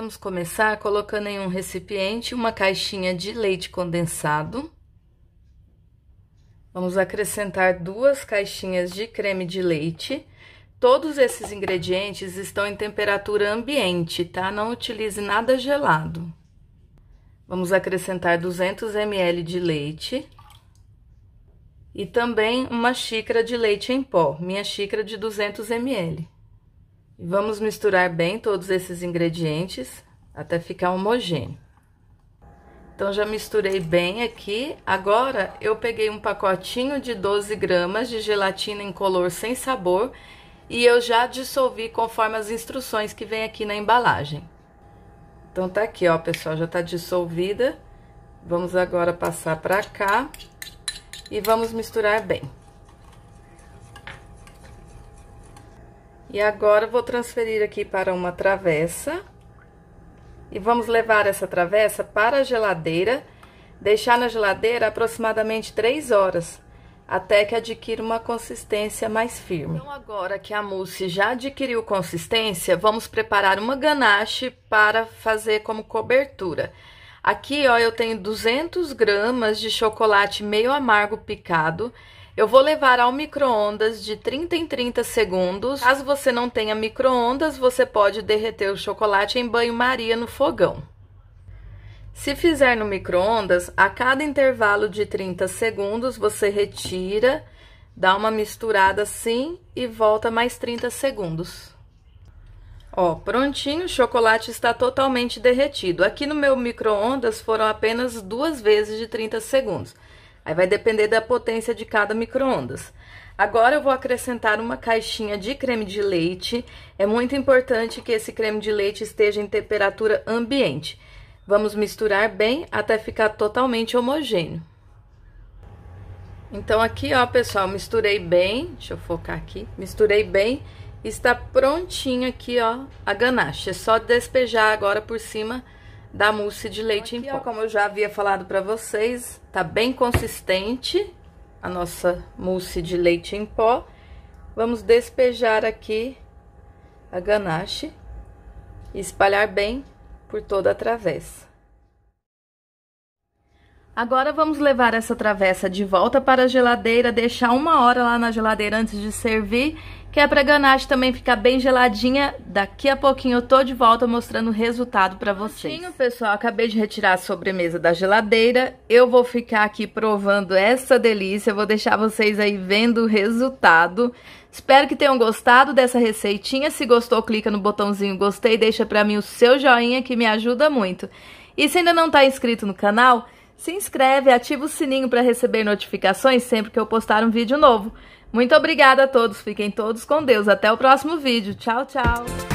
vamos começar colocando em um recipiente uma caixinha de leite condensado. Vamos acrescentar duas caixinhas de creme de leite. Todos esses ingredientes estão em temperatura ambiente, tá? Não utilize nada gelado. Vamos acrescentar 200 ml de leite e também uma xícara de leite em pó, minha xícara de 200 ml. E vamos misturar bem todos esses ingredientes até ficar homogêneo. Então, já misturei bem aqui. Agora, eu peguei um pacotinho de 12 gramas de gelatina incolor sem sabor e eu já dissolvi conforme as instruções que vem aqui na embalagem. Então, tá aqui, ó, pessoal, já tá dissolvida. Vamos agora passar pra cá e vamos misturar bem. E agora, vou transferir aqui para uma travessa. E vamos levar essa travessa para a geladeira, deixar na geladeira aproximadamente 3 horas, até que adquira uma consistência mais firme. Então, agora que a mousse já adquiriu consistência, vamos preparar uma ganache para fazer como cobertura. Aqui, ó, eu tenho 200 gramas de chocolate meio amargo picado, eu vou levar ao micro-ondas de 30 em 30 segundos. Caso você não tenha micro-ondas, você pode derreter o chocolate em banho-maria no fogão. Se fizer no micro-ondas, a cada intervalo de 30 segundos, você retira, dá uma misturada assim e volta mais 30 segundos. Ó, prontinho, o chocolate está totalmente derretido. Aqui no meu micro-ondas foram apenas duas vezes de 30 segundos. Aí vai depender da potência de cada micro-ondas. Agora eu vou acrescentar uma caixinha de creme de leite. É muito importante que esse creme de leite esteja em temperatura ambiente. Vamos misturar bem até ficar totalmente homogêneo. Então aqui, ó, pessoal, misturei bem. Deixa eu focar aqui. Misturei bem. Está prontinho aqui, ó, a ganache. É só despejar agora por cima da mousse de leite aqui, em pó. Ó, como eu já havia falado para vocês, tá bem consistente a nossa mousse de leite em pó. Vamos despejar aqui a ganache e espalhar bem por toda a travessa. Agora vamos levar essa travessa de volta para a geladeira, deixar uma hora lá na geladeira antes de servir que é pra ganache também ficar bem geladinha. Daqui a pouquinho eu tô de volta mostrando o resultado pra vocês. Prontinho, pessoal, acabei de retirar a sobremesa da geladeira. Eu vou ficar aqui provando essa delícia, vou deixar vocês aí vendo o resultado. Espero que tenham gostado dessa receitinha. Se gostou, clica no botãozinho gostei, deixa pra mim o seu joinha que me ajuda muito. E se ainda não tá inscrito no canal, se inscreve, ativa o sininho para receber notificações sempre que eu postar um vídeo novo. Muito obrigada a todos, fiquem todos com Deus. Até o próximo vídeo. Tchau, tchau.